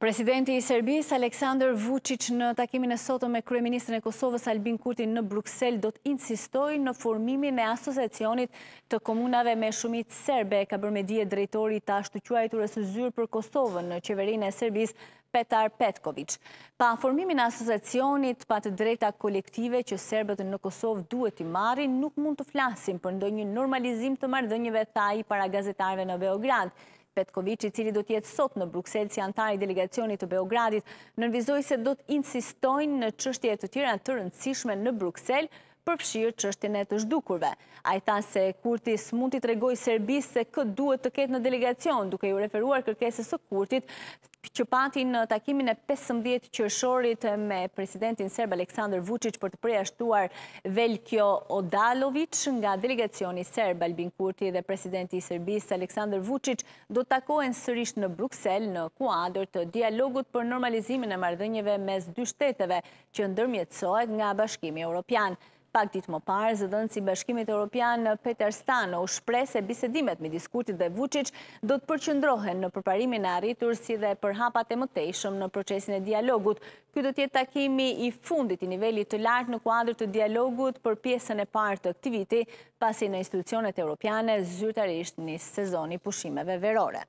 Presidenti i Serbis, Aleksandr Vucic, në takimin e soto me Kryeministrën e Kosovës, Albin Kurti, në Bruxelles, do të insistoj në formimin e asosacionit të komunave me shumit serbe, ka bërmedie drejtori ta ashtu e të rësë zyrë për Kosovën në qeverin e Serbis, Petar Petkovic. Pa formimin e asosacionit, pa të drejta kolektive që serbet në Kosovë duhet i marri, nuk mund të flasim për ndonjë normalizim të mardhënjëve thaj para gazetarve në Beograd, Petkoviç, i cili do tjetë sot në Bruxelles, si antar i delegacionit të Beogradit, nënvizoj se do të insistojnë në qështje të tjera të rëndësishme në Bruxelles, përfshirë qështjën e të zhdukurve. A i thanë se Kurtis mund të tregoj Serbis se këtë duhet të ketë në delegacion, duke ju referuar kërkesës së Kurtit, që pati në takimin e 15 qërshorit me presidentin Serb Aleksandr Vucic për të preashtuar Velkjo Odalovic nga delegacioni Serb Albin Kurti dhe presidenti Serbis Aleksandr Vucic do takohen sërish në Bruxelles në kuadrë të dialogut për normalizimin e mardënjeve mes dy shteteve që ndërmjetsohet nga bashkimi Europian. Pak ditë më parë, zëdënë si bashkimit e Europian në Peter Stano, u shprej se bisedimet me diskutit dhe vucic do të përqëndrohen në përparimin e arritur si dhe për hapat e mëtejshëm në procesin e dialogut. Kjo do tjetë takimi i fundit i nivelli të lartë në kuadrë të dialogut për pjesën e partë të aktiviti pasi në institucionet e Europiane zyrtarisht një sezoni pushimeve verore.